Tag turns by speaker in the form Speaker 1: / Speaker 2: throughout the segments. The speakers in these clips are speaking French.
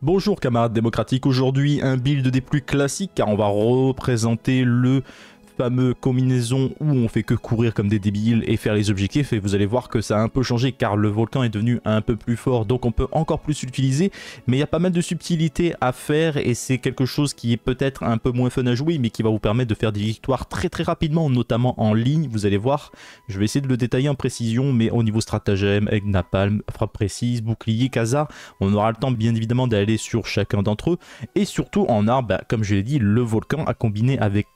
Speaker 1: Bonjour camarades démocratiques, aujourd'hui un build des plus classiques car on va représenter le fameux combinaison où on fait que courir comme des débiles et faire les objectifs et vous allez voir que ça a un peu changé car le volcan est devenu un peu plus fort donc on peut encore plus l'utiliser mais il y a pas mal de subtilités à faire et c'est quelque chose qui est peut-être un peu moins fun à jouer mais qui va vous permettre de faire des victoires très très rapidement notamment en ligne vous allez voir je vais essayer de le détailler en précision mais au niveau stratagème avec napalm frappe précise bouclier casa on aura le temps bien évidemment d'aller sur chacun d'entre eux et surtout en arbre bah, comme je l'ai dit le volcan a combiné avec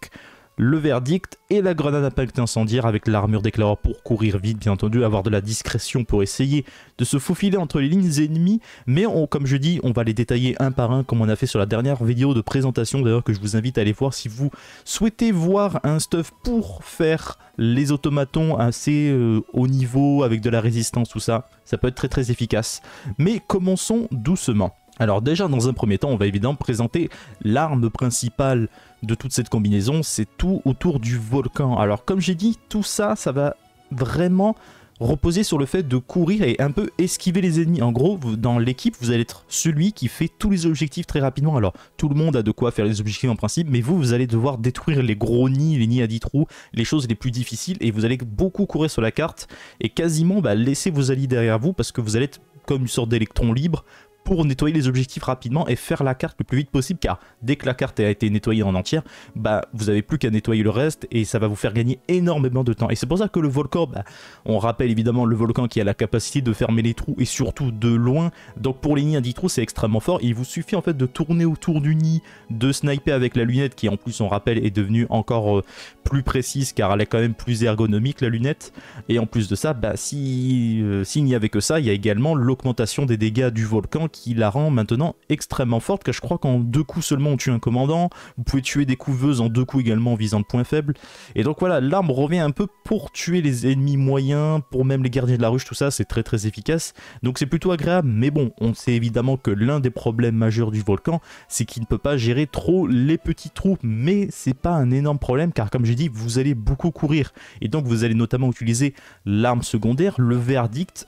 Speaker 1: le verdict et la grenade à pacte incendiaire avec l'armure d'éclaireur pour courir vite, bien entendu, avoir de la discrétion pour essayer de se faufiler entre les lignes ennemies. Mais on, comme je dis, on va les détailler un par un comme on a fait sur la dernière vidéo de présentation, d'ailleurs que je vous invite à aller voir si vous souhaitez voir un stuff pour faire les automatons assez euh, haut niveau avec de la résistance, tout ça. Ça peut être très très efficace. Mais commençons doucement. Alors déjà, dans un premier temps, on va évidemment présenter l'arme principale de toute cette combinaison, c'est tout autour du volcan. Alors comme j'ai dit, tout ça, ça va vraiment reposer sur le fait de courir et un peu esquiver les ennemis. En gros, dans l'équipe, vous allez être celui qui fait tous les objectifs très rapidement. Alors, tout le monde a de quoi faire les objectifs en principe, mais vous, vous allez devoir détruire les gros nids, les nids à 10 trous, les choses les plus difficiles, et vous allez beaucoup courir sur la carte, et quasiment bah, laisser vos alliés derrière vous, parce que vous allez être comme une sorte d'électron libre pour nettoyer les objectifs rapidement et faire la carte le plus vite possible car dès que la carte a été nettoyée en entière, bah vous avez plus qu'à nettoyer le reste et ça va vous faire gagner énormément de temps. Et c'est pour ça que le volcan, bah, on rappelle évidemment le volcan qui a la capacité de fermer les trous et surtout de loin. Donc pour les nids 10 trous c'est extrêmement fort. il vous suffit en fait de tourner autour du nid, de sniper avec la lunette qui en plus on rappelle est devenue encore euh, plus précise car elle est quand même plus ergonomique la lunette. Et en plus de ça, bah si euh, s'il n'y avait que ça, il y a également l'augmentation des dégâts du volcan qui la rend maintenant extrêmement forte, car je crois qu'en deux coups seulement on tue un commandant, vous pouvez tuer des couveuses en deux coups également en visant le point faible, et donc voilà, l'arme revient un peu pour tuer les ennemis moyens, pour même les gardiens de la ruche, tout ça, c'est très très efficace, donc c'est plutôt agréable, mais bon, on sait évidemment que l'un des problèmes majeurs du volcan, c'est qu'il ne peut pas gérer trop les petits troupes, mais c'est pas un énorme problème, car comme j'ai dit, vous allez beaucoup courir, et donc vous allez notamment utiliser l'arme secondaire, le verdict,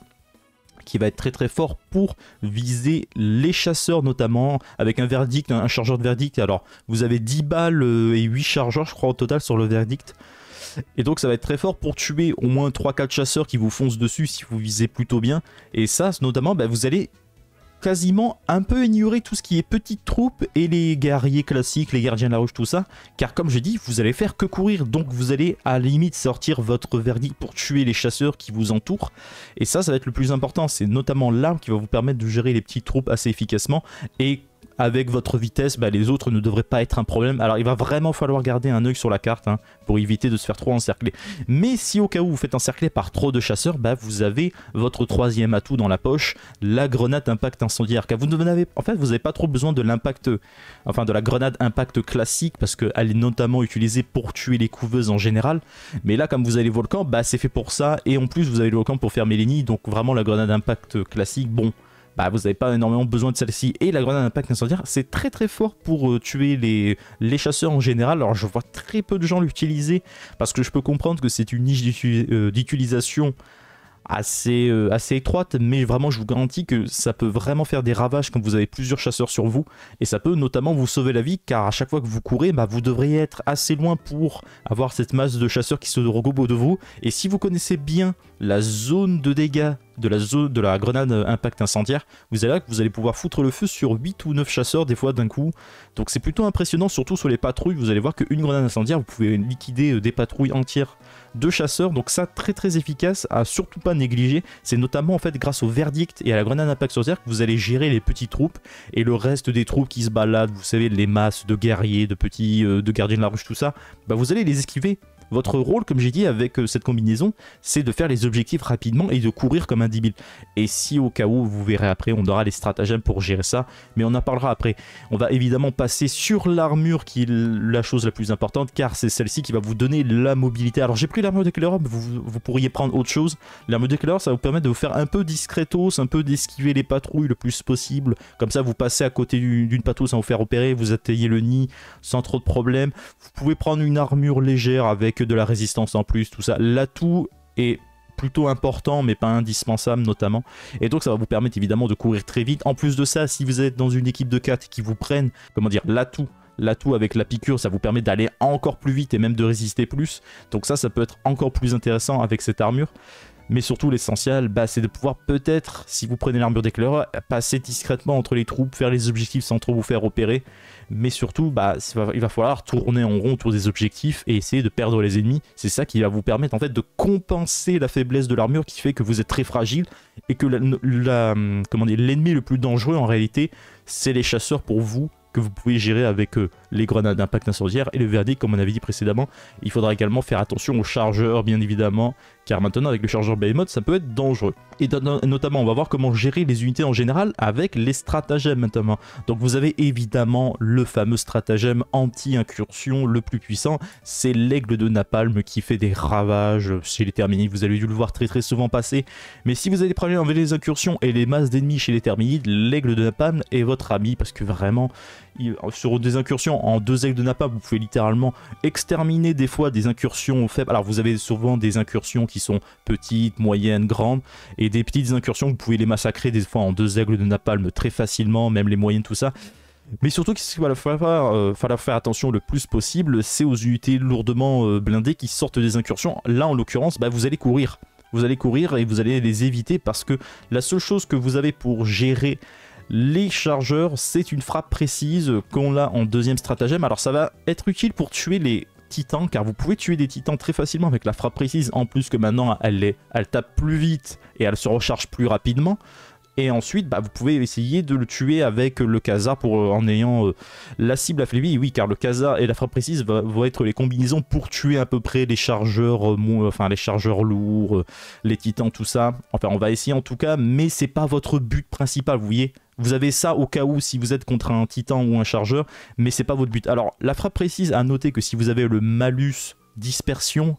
Speaker 1: qui va être très très fort pour viser les chasseurs notamment avec un verdict, un chargeur de verdict. Alors vous avez 10 balles euh, et 8 chargeurs je crois au total sur le verdict. Et donc ça va être très fort pour tuer au moins 3-4 chasseurs qui vous foncent dessus si vous visez plutôt bien. Et ça notamment bah, vous allez quasiment un peu ignorer tout ce qui est petites troupes et les guerriers classiques, les gardiens de la rouge tout ça. Car comme je dis, vous allez faire que courir, donc vous allez à limite sortir votre verdict pour tuer les chasseurs qui vous entourent. Et ça, ça va être le plus important. C'est notamment l'arme qui va vous permettre de gérer les petites troupes assez efficacement et avec votre vitesse, bah, les autres ne devraient pas être un problème. Alors il va vraiment falloir garder un œil sur la carte hein, pour éviter de se faire trop encercler. Mais si au cas où vous faites encercler par trop de chasseurs, bah, vous avez votre troisième atout dans la poche, la grenade impact incendiaire. Car vous en fait, vous n'avez pas trop besoin de l'impact, enfin de la grenade impact classique parce qu'elle est notamment utilisée pour tuer les couveuses en général. Mais là, comme vous avez le volcan, bah, c'est fait pour ça et en plus vous avez le volcan pour faire nids donc vraiment la grenade impact classique, bon bah, vous n'avez pas énormément besoin de celle-ci. Et la grenade d'impact incendiaire, c'est très très fort pour euh, tuer les, les chasseurs en général. Alors je vois très peu de gens l'utiliser parce que je peux comprendre que c'est une niche euh, d'utilisation assez, euh, assez étroite, mais vraiment je vous garantis que ça peut vraiment faire des ravages quand vous avez plusieurs chasseurs sur vous, et ça peut notamment vous sauver la vie, car à chaque fois que vous courez, bah, vous devriez être assez loin pour avoir cette masse de chasseurs qui se regroupent de vous, et si vous connaissez bien la zone de dégâts de la, zone, de la grenade euh, impact incendiaire, vous allez que vous allez pouvoir foutre le feu sur 8 ou 9 chasseurs des fois d'un coup. Donc c'est plutôt impressionnant, surtout sur les patrouilles, vous allez voir qu'une grenade incendiaire, vous pouvez liquider euh, des patrouilles entières de chasseurs. Donc ça, très très efficace, à surtout pas négliger. C'est notamment en fait grâce au verdict et à la grenade impact incendiaire que vous allez gérer les petites troupes et le reste des troupes qui se baladent, vous savez, les masses de guerriers, de petits, euh, de gardiens de la ruche, tout ça, bah vous allez les esquiver votre rôle, comme j'ai dit, avec euh, cette combinaison, c'est de faire les objectifs rapidement et de courir comme un débile. Et si au cas où, vous verrez après, on aura les stratagèmes pour gérer ça, mais on en parlera après. On va évidemment passer sur l'armure qui est la chose la plus importante, car c'est celle-ci qui va vous donner la mobilité. Alors j'ai pris l'armure de mais vous, vous pourriez prendre autre chose. L'armure de ça vous permet de vous faire un peu discretos, un peu d'esquiver les patrouilles le plus possible. Comme ça, vous passez à côté d'une patrouille sans vous faire opérer, vous atteignez le nid sans trop de problèmes. Vous pouvez prendre une armure légère avec que de la résistance en plus, tout ça. L'atout est plutôt important mais pas indispensable notamment et donc ça va vous permettre évidemment de courir très vite en plus de ça si vous êtes dans une équipe de 4 qui vous prennent comment dire l'atout l'atout avec la piqûre ça vous permet d'aller encore plus vite et même de résister plus donc ça ça peut être encore plus intéressant avec cette armure mais surtout l'essentiel, bah, c'est de pouvoir peut-être, si vous prenez l'armure d'éclaireur, passer discrètement entre les troupes, faire les objectifs sans trop vous faire opérer, mais surtout, bah, il va falloir tourner en rond autour des objectifs et essayer de perdre les ennemis. C'est ça qui va vous permettre en fait de compenser la faiblesse de l'armure qui fait que vous êtes très fragile et que l'ennemi le plus dangereux en réalité, c'est les chasseurs pour vous que vous pouvez gérer avec euh, les grenades d'impact incendiaire et le verdict, comme on avait dit précédemment. Il faudra également faire attention aux chargeurs, bien évidemment, car maintenant avec le chargeur Behemoth ça peut être dangereux. Et notamment on va voir comment gérer les unités en général avec les stratagèmes maintenant. Donc vous avez évidemment le fameux stratagème anti-incursion le plus puissant, c'est l'aigle de Napalm qui fait des ravages chez les Terminides, vous avez dû le voir très très souvent passer. Mais si vous avez des problèmes avec les incursions et les masses d'ennemis chez les Terminides, l'aigle de Napalm est votre ami parce que vraiment sur des incursions en deux aigles de Napalm vous pouvez littéralement exterminer des fois des incursions faibles. Alors vous avez souvent des incursions qui qui sont petites, moyennes, grandes, et des petites incursions, vous pouvez les massacrer des fois en deux aigles de napalm très facilement, même les moyennes, tout ça. Mais surtout, qu'il va euh, falloir faire attention le plus possible, c'est aux unités lourdement euh, blindées qui sortent des incursions. Là, en l'occurrence, bah, vous allez courir. Vous allez courir et vous allez les éviter parce que la seule chose que vous avez pour gérer les chargeurs, c'est une frappe précise qu'on a en deuxième stratagème. Alors ça va être utile pour tuer les car vous pouvez tuer des titans très facilement avec la frappe précise, en plus que maintenant elle, est, elle tape plus vite et elle se recharge plus rapidement. Et ensuite, bah, vous pouvez essayer de le tuer avec le Kaza pour, euh, en ayant euh, la cible à affaiblie. Oui, car le Kaza et la frappe précise vont être les combinaisons pour tuer à peu près les chargeurs, euh, enfin, les chargeurs lourds, les titans, tout ça. Enfin, on va essayer en tout cas, mais c'est pas votre but principal, vous voyez. Vous avez ça au cas où si vous êtes contre un titan ou un chargeur, mais c'est pas votre but. Alors, la frappe précise, à noter que si vous avez le malus dispersion,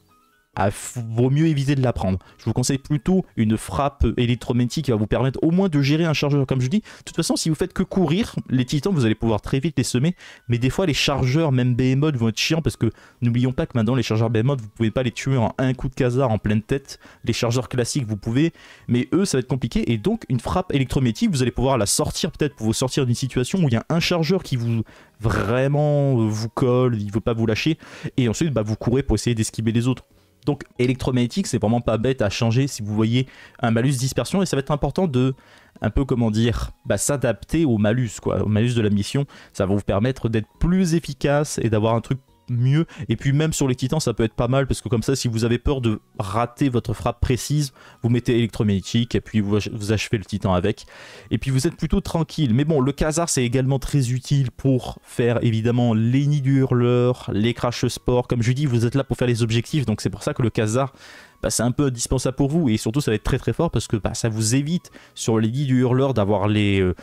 Speaker 1: vaut mieux éviter de la prendre. Je vous conseille plutôt une frappe électromagnétique qui va vous permettre au moins de gérer un chargeur, comme je dis. De toute façon, si vous faites que courir, les titans, vous allez pouvoir très vite les semer. Mais des fois, les chargeurs, même mode vont être chiants parce que n'oublions pas que maintenant, les chargeurs mode vous pouvez pas les tuer en un coup de casard en pleine tête. Les chargeurs classiques, vous pouvez, mais eux, ça va être compliqué. Et donc, une frappe électromagnétique, vous allez pouvoir la sortir peut-être pour vous sortir d'une situation où il y a un chargeur qui vous vraiment vous colle, il veut pas vous lâcher. Et ensuite, bah, vous courez pour essayer d'esquiver les autres. Donc électromagnétique, c'est vraiment pas bête à changer si vous voyez un malus dispersion et ça va être important de un peu comment dire, bah, s'adapter au malus quoi, au malus de la mission. Ça va vous permettre d'être plus efficace et d'avoir un truc mieux. Et puis même sur les titans, ça peut être pas mal parce que comme ça, si vous avez peur de rater votre frappe précise, vous mettez électromagnétique et puis vous, achevez le titan avec. Et puis vous êtes plutôt tranquille. Mais bon, le casar, c'est également très utile pour faire évidemment les nids du hurleur, les crashes sport. Comme je dis, vous êtes là pour faire les objectifs, donc c'est pour ça que le casar... bah, c'est un peu indispensable pour vous. Et surtout, ça va être très très fort parce que bah, ça vous évite sur les nids du hurleur d'avoir les... Euh,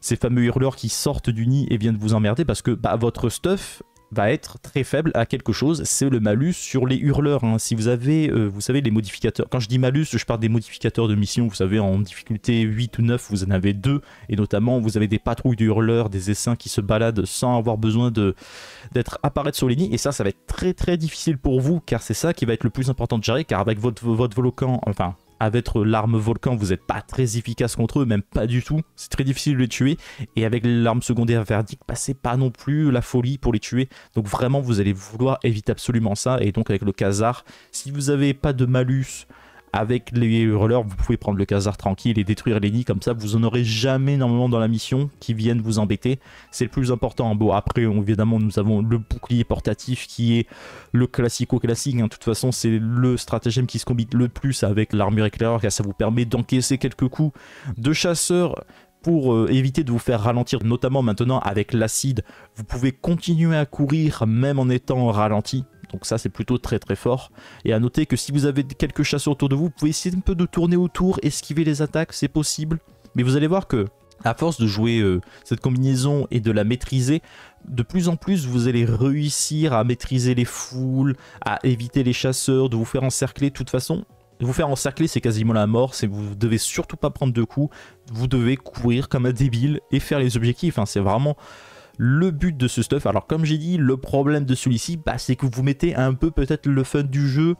Speaker 1: ces fameux hurleurs qui sortent du nid et viennent vous emmerder parce que bah, votre stuff va être très faible à quelque chose, c'est le malus sur les hurleurs. Hein. Si vous avez, euh, vous savez, les modificateurs, quand je dis malus, je parle des modificateurs de mission, vous savez, en difficulté 8 ou 9, vous en avez deux, et notamment vous avez des patrouilles de hurleurs, des essaims qui se baladent sans avoir besoin d'être apparaître sur les nids, et ça, ça va être très très difficile pour vous, car c'est ça qui va être le plus important de gérer, car avec votre, votre volcan, enfin, avec l'arme volcan, vous n'êtes pas très efficace contre eux, même pas du tout. C'est très difficile de les tuer. Et avec l'arme secondaire verdict, bah, c'est pas non plus la folie pour les tuer. Donc vraiment, vous allez vouloir éviter absolument ça. Et donc avec le Khazar, si vous n'avez pas de malus avec les hurleurs, vous pouvez prendre le casar tranquille et détruire les nids, comme ça vous n'en aurez jamais normalement dans la mission qui viennent vous embêter. C'est le plus important. Bon, après, évidemment, nous avons le bouclier portatif qui est le classico-classique. Hein. De toute façon, c'est le stratagème qui se combine le plus avec l'armure éclaireur, car ça vous permet d'encaisser quelques coups de chasseur pour euh, éviter de vous faire ralentir, notamment maintenant avec l'acide. Vous pouvez continuer à courir même en étant ralenti. Donc ça c'est plutôt très très fort. Et à noter que si vous avez quelques chasseurs autour de vous, vous pouvez essayer un peu de tourner autour, esquiver les attaques, c'est possible. Mais vous allez voir que à force de jouer euh, cette combinaison et de la maîtriser, de plus en plus vous allez réussir à maîtriser les foules, à éviter les chasseurs, de vous faire encercler. De toute façon, vous faire encercler c'est quasiment la mort, vous devez surtout pas prendre de coups, vous devez courir comme un débile et faire les objectifs. Hein. C'est vraiment le but de ce stuff. Alors comme j'ai dit, le problème de celui-ci, bah, c'est que vous mettez un peu peut-être le fun du jeu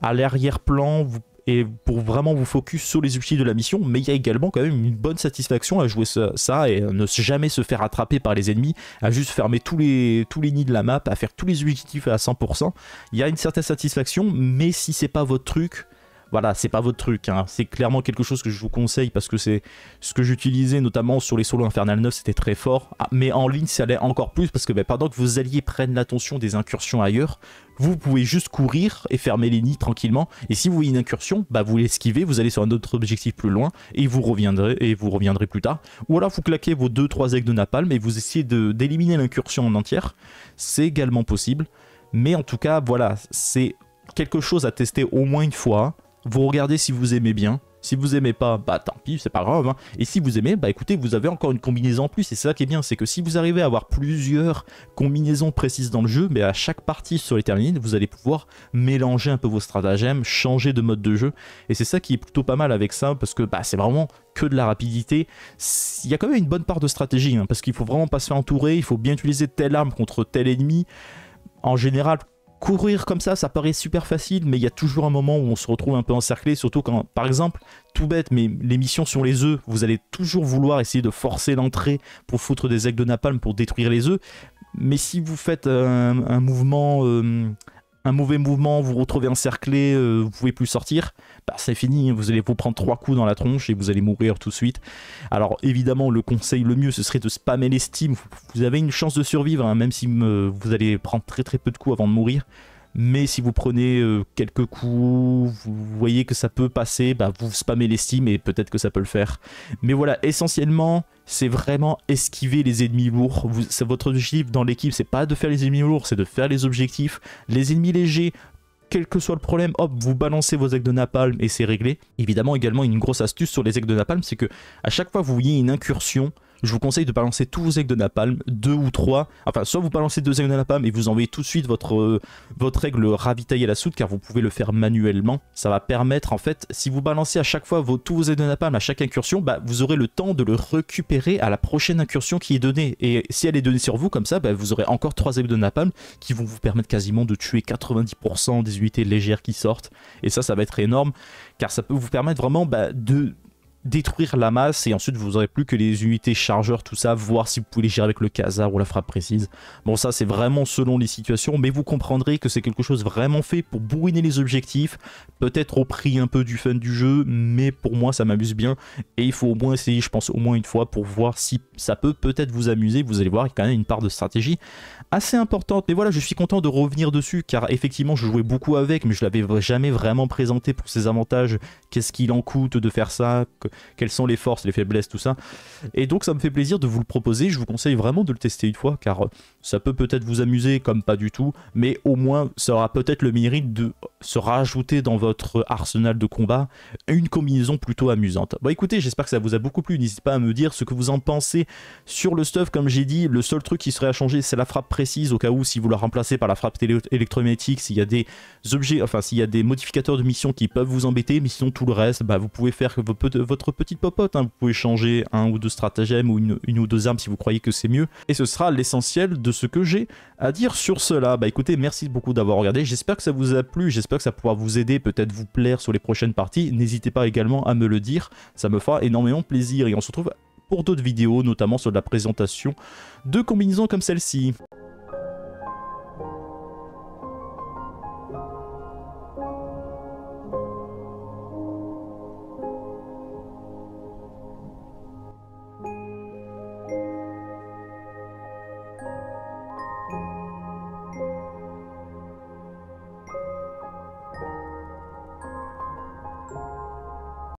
Speaker 1: à l'arrière-plan et pour vraiment vous focus sur les objectifs de la mission, mais il y a également quand même une bonne satisfaction à jouer ça, ça, et ne jamais se faire attraper par les ennemis, à juste fermer tous les, tous les nids de la map, à faire tous les objectifs à 100%. Il y a une certaine satisfaction, mais si c'est pas votre truc, voilà, c'est pas votre truc. Hein. C'est clairement quelque chose que je vous conseille parce que c'est ce que j'utilisais notamment sur les solos Infernal 9, c'était très fort. Ah, mais en ligne, ça allait encore plus parce que ben, pendant que vos alliés prennent l'attention des incursions ailleurs, vous pouvez juste courir et fermer les nids tranquillement. Et si vous voyez une incursion, bah, vous l'esquivez, vous allez sur un autre objectif plus loin et vous reviendrez et vous reviendrez plus tard. Ou alors vous claquez vos 2-3 aigles de napalm et vous essayez d'éliminer l'incursion en entière. C'est également possible. Mais en tout cas, voilà, c'est quelque chose à tester au moins une fois vous regardez si vous aimez bien. Si vous aimez pas, bah tant pis, c'est pas grave. Hein. Et si vous aimez, bah écoutez, vous avez encore une combinaison en plus. Et c'est ça qui est bien, c'est que si vous arrivez à avoir plusieurs combinaisons précises dans le jeu, mais à chaque partie sur les termines vous allez pouvoir mélanger un peu vos stratagèmes, changer de mode de jeu. Et c'est ça qui est plutôt pas mal avec ça, parce que bah, c'est vraiment que de la rapidité. Il y a quand même une bonne part de stratégie, hein, parce qu'il faut vraiment pas se faire entourer, il faut bien utiliser telle arme contre tel ennemi en général, courir comme ça, ça paraît super facile, mais il y a toujours un moment où on se retrouve un peu encerclé, surtout quand, par exemple, tout bête, mais les missions sur les œufs, vous allez toujours vouloir essayer de forcer l'entrée pour foutre des aigles de napalm pour détruire les œufs, mais si vous faites un, mouvement... Euh, un mauvais mouvement, vous vous retrouvez encerclé, euh, vous pouvez plus sortir, bah c'est fini, hein, vous allez vous prendre trois coups dans la tronche et vous allez mourir tout de suite. Alors évidemment, le conseil le mieux, ce serait de spammer les Vous avez une chance de survivre, hein, même si euh, vous allez prendre très très peu de coups avant de mourir mais si vous prenez euh, quelques coups, vous voyez que ça peut passer, bah, vous spammez l'estime et peut-être que ça peut le faire. Mais voilà, essentiellement, c'est vraiment esquiver les ennemis lourds. votre objectif dans l'équipe, c'est pas de faire les ennemis lourds, c'est de faire les objectifs. Les ennemis légers, quel que soit le problème, hop, vous balancez vos aigles de napalm et c'est réglé. Évidemment, également, une grosse astuce sur les aigles de napalm, c'est que à chaque fois que vous voyez une incursion, je vous conseille de balancer tous vos aigles de napalm, deux ou trois. Enfin, soit vous balancez deux aigles de napalm et vous envoyez tout de suite votre, euh, aigle ravitailler la soute, car vous pouvez le faire manuellement. Ça va permettre, en fait, si vous balancez à chaque fois vos, tous vos aigles de napalm à chaque incursion, bah, vous aurez le temps de le récupérer à la prochaine incursion qui est donnée. Et si elle est donnée sur vous, comme ça, bah, vous aurez encore trois aigles de napalm qui vont vous permettre quasiment de tuer 90% des unités légères qui sortent. Et ça, ça va être énorme, car ça peut vous permettre vraiment bah, de détruire la masse et ensuite vous n'aurez plus que les unités chargeurs, tout ça, voir si vous pouvez gérer avec le casar ou la frappe précise. Bon ça c'est vraiment selon les situations, mais vous comprendrez que c'est quelque chose vraiment fait pour bourriner les objectifs, peut-être au prix un peu du fun du jeu, mais pour moi ça m'amuse bien et il faut au moins essayer je pense au moins une fois pour voir si ça peut peut-être vous amuser, vous allez voir il y a quand même une part de stratégie assez importante, mais voilà je suis content de revenir dessus car effectivement je jouais beaucoup avec mais je l'avais jamais vraiment présenté pour ses avantages, qu'est-ce qu'il en coûte de faire ça, quelles sont les forces, les faiblesses, tout ça. Et donc ça me fait plaisir de vous le proposer, je vous conseille vraiment de le tester une fois, car euh, ça peut peut-être vous amuser comme pas du tout, mais au moins ça aura peut-être le mérite de se rajouter dans votre arsenal de combat une combinaison plutôt amusante. Bon écoutez, j'espère que ça vous a beaucoup plu, n'hésitez pas à me dire ce que vous en pensez sur le stuff, comme j'ai dit, le seul truc qui serait à changer c'est la frappe précise, au cas où si vous la remplacez par la frappe électromagnétique, s'il y a des objets, enfin s'il y a des modificateurs de mission qui peuvent vous embêter, mais sinon tout le reste, bah, vous pouvez faire votre petite popote. Hein. Vous pouvez changer un ou deux stratagèmes ou une, ou deux armes si vous croyez que c'est mieux. Et ce sera l'essentiel de ce que j'ai à dire sur cela. Bah écoutez, merci beaucoup d'avoir regardé. J'espère que ça vous a plu. J'espère que ça pourra vous aider, peut-être vous plaire sur les prochaines parties. N'hésitez pas également à me le dire. Ça me fera énormément plaisir. Et on se retrouve pour d'autres vidéos, notamment sur la présentation de combinaisons comme celle-ci.